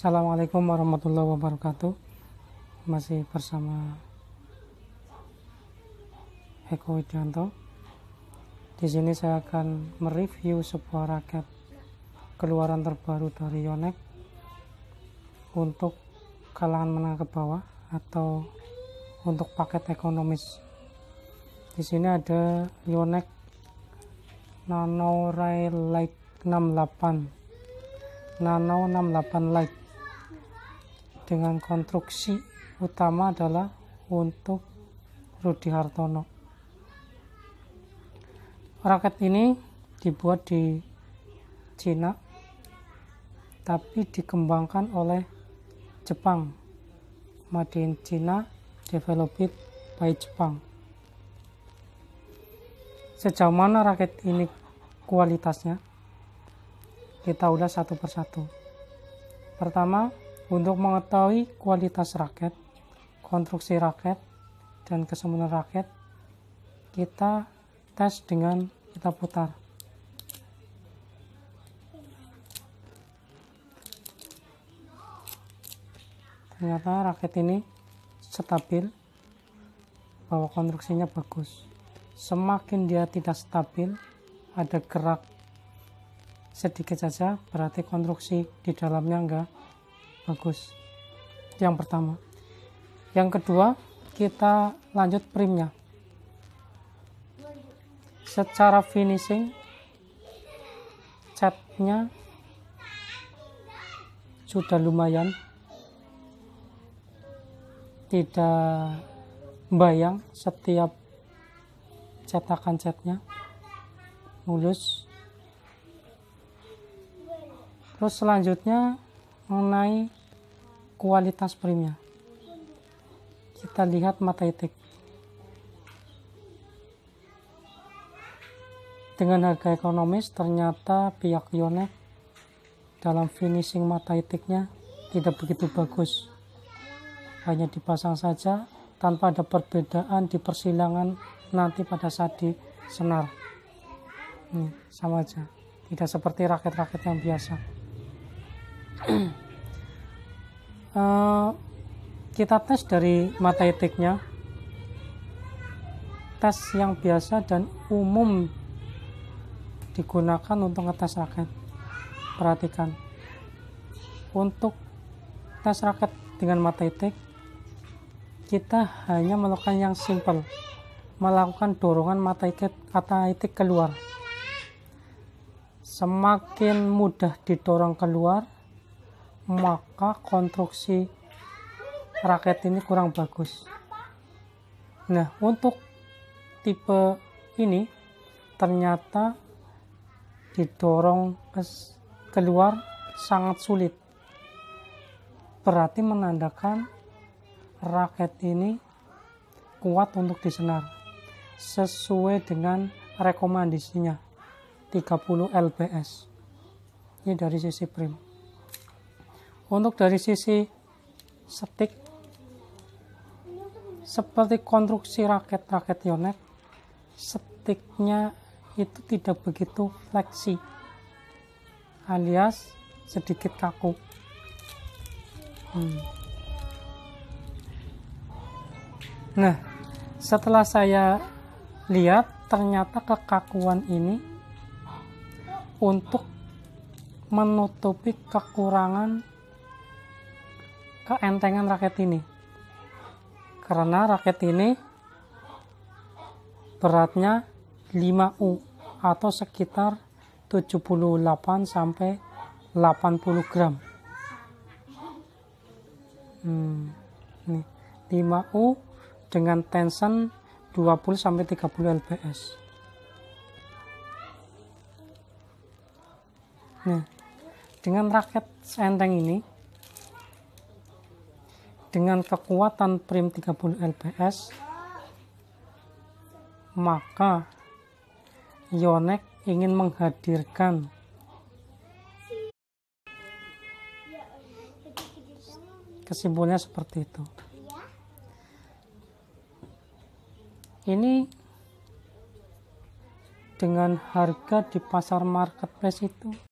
Assalamualaikum warahmatullahi wabarakatuh masih bersama Eko Widianto di sini saya akan mereview sebuah raket keluaran terbaru dari Yonex untuk kalangan menengah ke bawah atau untuk paket ekonomis di sini ada Yonex Nano Ray Light 68 Nano 68 Light dengan konstruksi utama adalah untuk Rudi Hartono. Raket ini dibuat di Cina tapi dikembangkan oleh Jepang. Made in China, developed by Jepang. Sejauh mana raket ini kualitasnya? Kita ulas satu persatu. Pertama, untuk mengetahui kualitas raket, konstruksi raket, dan kesemuan raket, kita tes dengan kita putar. Ternyata raket ini stabil, bahwa konstruksinya bagus. Semakin dia tidak stabil, ada gerak sedikit saja, berarti konstruksi di dalamnya enggak bagus yang pertama yang kedua kita lanjut primnya secara finishing catnya sudah lumayan tidak bayang setiap cetakan catnya mulus terus selanjutnya mengenai kualitas primnya kita lihat mata itik dengan harga ekonomis ternyata pihak Yonex dalam finishing mata itiknya tidak begitu bagus hanya dipasang saja tanpa ada perbedaan di persilangan nanti pada saat di senar ini hmm, sama aja tidak seperti raket-raket yang biasa Eh, kita tes dari mata etiknya tes yang biasa dan umum digunakan untuk ngetes raket perhatikan untuk tes raket dengan mata etik kita hanya melakukan yang simple melakukan dorongan mata etik, mata etik keluar semakin mudah didorong keluar maka konstruksi raket ini kurang bagus. Nah, untuk tipe ini ternyata didorong keluar sangat sulit. Berarti menandakan raket ini kuat untuk disenar sesuai dengan rekomendasinya 30 lbs. Ini dari sisi prim untuk dari sisi setik seperti konstruksi raket-raket yonex setiknya itu tidak begitu fleksi alias sedikit kaku hmm. nah setelah saya lihat ternyata kekakuan ini untuk menutupi kekurangan entengan raket ini. Karena raket ini beratnya 5U atau sekitar 78 sampai 80 gram. Hmm, ini 5U dengan tension 20 sampai 30 lbs. Nah, dengan raket enteng ini dengan kekuatan prim 30 lps maka Yonex ingin menghadirkan kesimpulannya seperti itu ini dengan harga di pasar marketplace itu